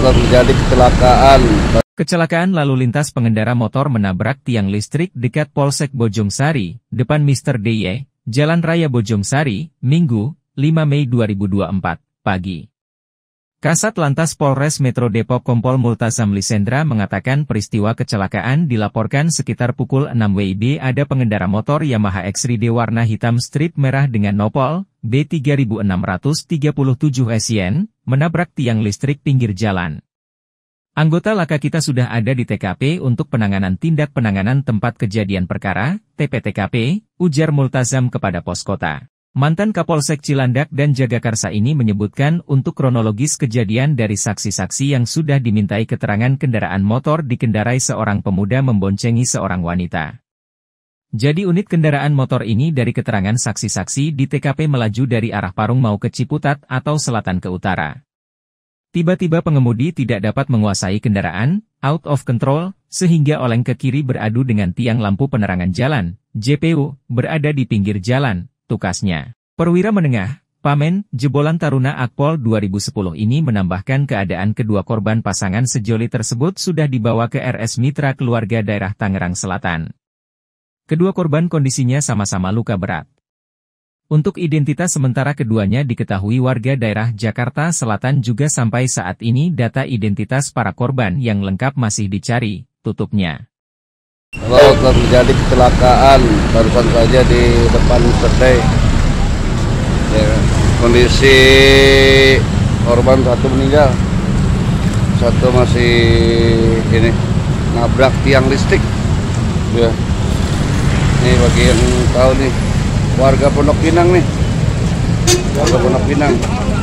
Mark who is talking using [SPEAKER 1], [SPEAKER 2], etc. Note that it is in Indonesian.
[SPEAKER 1] terjadi kecelakaan. Kecelakaan lalu lintas pengendara motor menabrak tiang listrik dekat Polsek Bojongsari, depan Mr. DY, Jalan Raya Bojongsari, Minggu, 5 Mei 2024, pagi. Kasat Lantas Polres Metro Depok Kompol Multazam Lisendra mengatakan peristiwa kecelakaan dilaporkan sekitar pukul 6 WIB ada pengendara motor Yamaha X3D warna hitam strip merah dengan nopol B3637 sn menabrak tiang listrik pinggir jalan. Anggota laka kita sudah ada di TKP untuk penanganan tindak penanganan tempat kejadian perkara, TPTKP, ujar Multazam kepada pos kota. Mantan Kapolsek Cilandak dan Jagakarsa ini menyebutkan untuk kronologis kejadian dari saksi-saksi yang sudah dimintai keterangan kendaraan motor dikendarai seorang pemuda memboncengi seorang wanita. Jadi unit kendaraan motor ini dari keterangan saksi-saksi di TKP melaju dari arah Parung mau ke Ciputat atau selatan ke utara. Tiba-tiba pengemudi tidak dapat menguasai kendaraan, out of control, sehingga oleng ke kiri beradu dengan tiang lampu penerangan jalan, JPU, berada di pinggir jalan, tukasnya. Perwira menengah, Pamen, jebolan Taruna Akpol 2010 ini menambahkan keadaan kedua korban pasangan sejoli tersebut sudah dibawa ke RS Mitra Keluarga Daerah Tangerang Selatan. Kedua korban kondisinya sama-sama luka berat. Untuk identitas sementara keduanya diketahui warga daerah Jakarta Selatan juga sampai saat ini data identitas para korban yang lengkap masih dicari, tutupnya. Kalau terjadi kecelakaan barusan saja di depan Sedai, ya, kondisi korban satu meninggal, satu masih ini nabrak tiang listrik, ya ini yang tahu nih warga Pondok Pinang nih warga Pondok Pinang